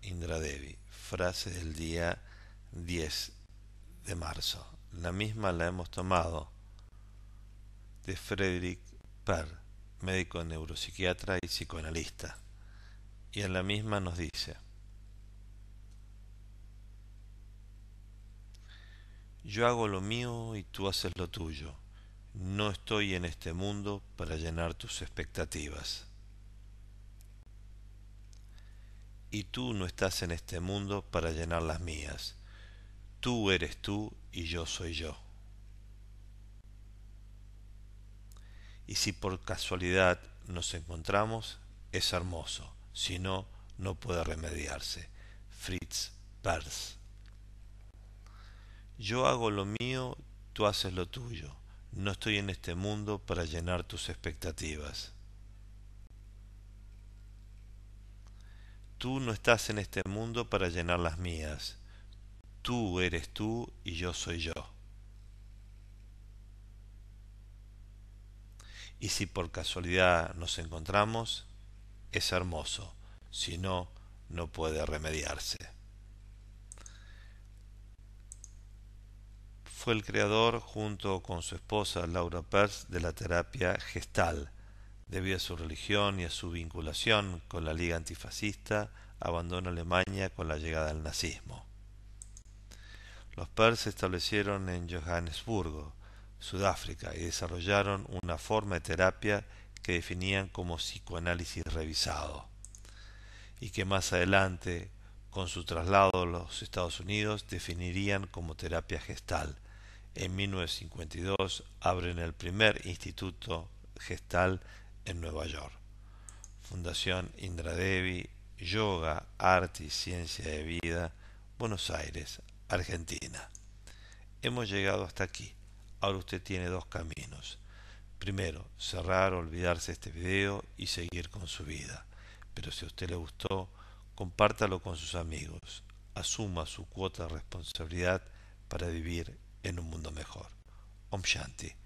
Indra Devi. Frase del día 10 de marzo. La misma la hemos tomado de Frederick Perr, médico neuropsiquiatra y psicoanalista. Y en la misma nos dice, Yo hago lo mío y tú haces lo tuyo. No estoy en este mundo para llenar tus expectativas. y tú no estás en este mundo para llenar las mías. Tú eres tú y yo soy yo. Y si por casualidad nos encontramos, es hermoso, si no, no puede remediarse. Fritz Perls. Yo hago lo mío, tú haces lo tuyo. No estoy en este mundo para llenar tus expectativas. Tú no estás en este mundo para llenar las mías. Tú eres tú y yo soy yo. Y si por casualidad nos encontramos, es hermoso. Si no, no puede remediarse. Fue el creador, junto con su esposa Laura Pers, de la terapia gestal Debido a su religión y a su vinculación con la Liga Antifascista, abandona Alemania con la llegada del nazismo. Los pers se establecieron en Johannesburgo, Sudáfrica, y desarrollaron una forma de terapia que definían como psicoanálisis revisado, y que más adelante, con su traslado a los Estados Unidos, definirían como terapia gestal. En 1952 abren el primer instituto gestal en Nueva York. Fundación Indra Devi, Yoga, Arte y Ciencia de Vida, Buenos Aires, Argentina. Hemos llegado hasta aquí. Ahora usted tiene dos caminos. Primero, cerrar, olvidarse este video y seguir con su vida. Pero si a usted le gustó, compártalo con sus amigos. Asuma su cuota de responsabilidad para vivir en un mundo mejor. Om Shanti.